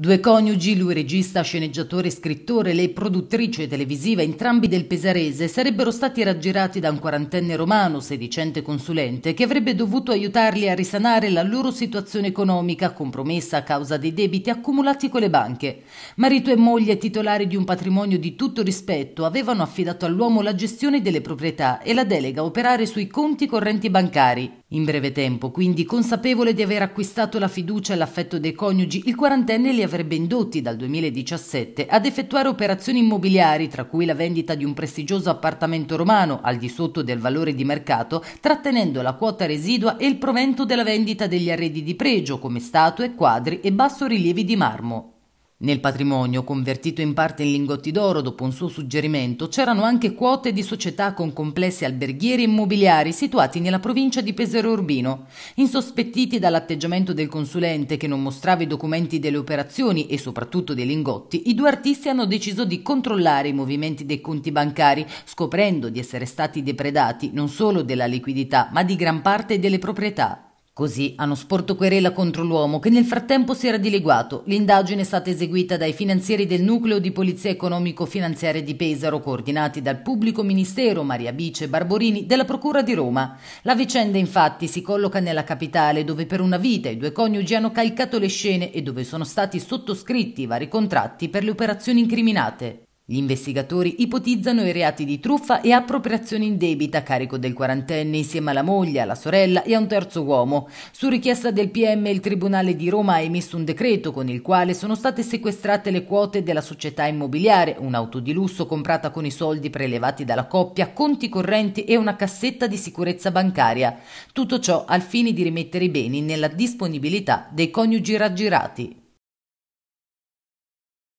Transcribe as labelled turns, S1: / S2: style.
S1: Due coniugi, lui regista, sceneggiatore, scrittore, lei produttrice televisiva, entrambi del Pesarese, sarebbero stati raggirati da un quarantenne romano, sedicente consulente, che avrebbe dovuto aiutarli a risanare la loro situazione economica, compromessa a causa dei debiti accumulati con le banche. Marito e moglie, titolari di un patrimonio di tutto rispetto, avevano affidato all'uomo la gestione delle proprietà e la delega a operare sui conti correnti bancari. In breve tempo, quindi consapevole di aver acquistato la fiducia e l'affetto dei coniugi, il quarantenne li avrebbe indotti dal 2017 ad effettuare operazioni immobiliari, tra cui la vendita di un prestigioso appartamento romano al di sotto del valore di mercato, trattenendo la quota residua e il provento della vendita degli arredi di pregio come statue, quadri e bassorilievi di marmo. Nel patrimonio, convertito in parte in lingotti d'oro dopo un suo suggerimento, c'erano anche quote di società con complessi alberghieri e immobiliari situati nella provincia di Pesero Urbino. Insospettiti dall'atteggiamento del consulente che non mostrava i documenti delle operazioni e soprattutto dei lingotti, i due artisti hanno deciso di controllare i movimenti dei conti bancari, scoprendo di essere stati depredati non solo della liquidità, ma di gran parte delle proprietà. Così hanno sporto querela contro l'uomo che nel frattempo si era dileguato. L'indagine è stata eseguita dai finanzieri del nucleo di polizia economico-finanziaria di Pesaro, coordinati dal pubblico ministero Maria Bice e Barborini della Procura di Roma. La vicenda infatti si colloca nella capitale dove per una vita i due coniugi hanno calcato le scene e dove sono stati sottoscritti vari contratti per le operazioni incriminate. Gli investigatori ipotizzano i reati di truffa e appropriazione in debita a carico del quarantenne insieme alla moglie, alla sorella e a un terzo uomo. Su richiesta del PM il Tribunale di Roma ha emesso un decreto con il quale sono state sequestrate le quote della società immobiliare, un'auto di lusso comprata con i soldi prelevati dalla coppia, conti correnti e una cassetta di sicurezza bancaria. Tutto ciò al fine di rimettere i beni nella disponibilità dei coniugi raggirati.